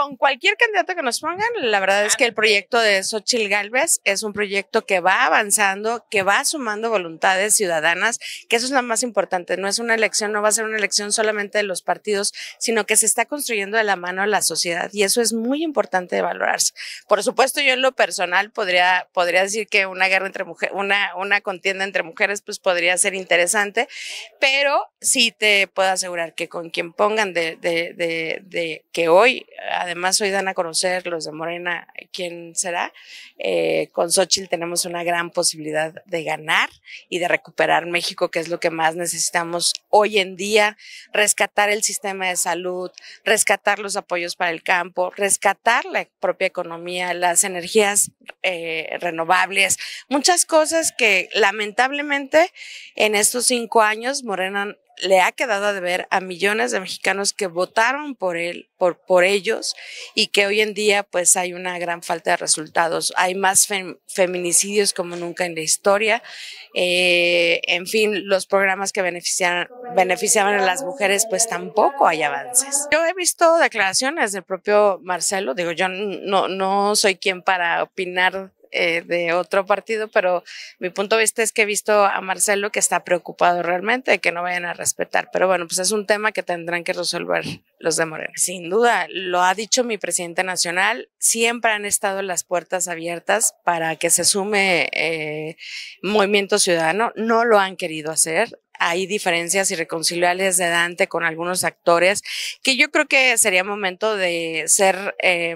con cualquier candidato que nos pongan, la verdad es que el proyecto de Xochil Galvez es un proyecto que va avanzando, que va sumando voluntades ciudadanas, que eso es lo más importante. No es una elección, no va a ser una elección solamente de los partidos, sino que se está construyendo de la mano la sociedad y eso es muy importante de valorarse. Por supuesto, yo en lo personal podría, podría decir que una guerra entre mujeres, una, una contienda entre mujeres, pues podría ser interesante, pero sí te puedo asegurar que con quien pongan de, de que hoy, además, Además, hoy dan a conocer los de Morena eh, quién será. Eh, con Xochitl tenemos una gran posibilidad de ganar y de recuperar México, que es lo que más necesitamos hoy en día. Rescatar el sistema de salud, rescatar los apoyos para el campo, rescatar la propia economía, las energías eh, renovables, muchas cosas que lamentablemente en estos cinco años Morena le ha quedado a ver a millones de mexicanos que votaron por él, por, por ellos, y que hoy en día pues hay una gran falta de resultados. Hay más feminicidios como nunca en la historia. Eh, en fin, los programas que beneficiaban, beneficiaban a las mujeres pues tampoco hay avances. Yo he visto declaraciones del propio Marcelo, digo, yo no, no soy quien para opinar eh, de otro partido, pero mi punto de vista es que he visto a Marcelo que está preocupado realmente de que no vayan a respetar. Pero bueno, pues es un tema que tendrán que resolver los de Morena. Sin duda, lo ha dicho mi presidente nacional, siempre han estado las puertas abiertas para que se sume eh, Movimiento Ciudadano, no lo han querido hacer hay diferencias irreconciliables de Dante con algunos actores, que yo creo que sería momento de ser, eh,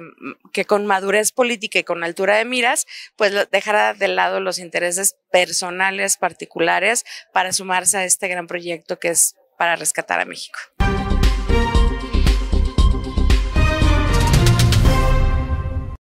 que con madurez política y con altura de miras, pues dejara de lado los intereses personales, particulares, para sumarse a este gran proyecto que es para rescatar a México.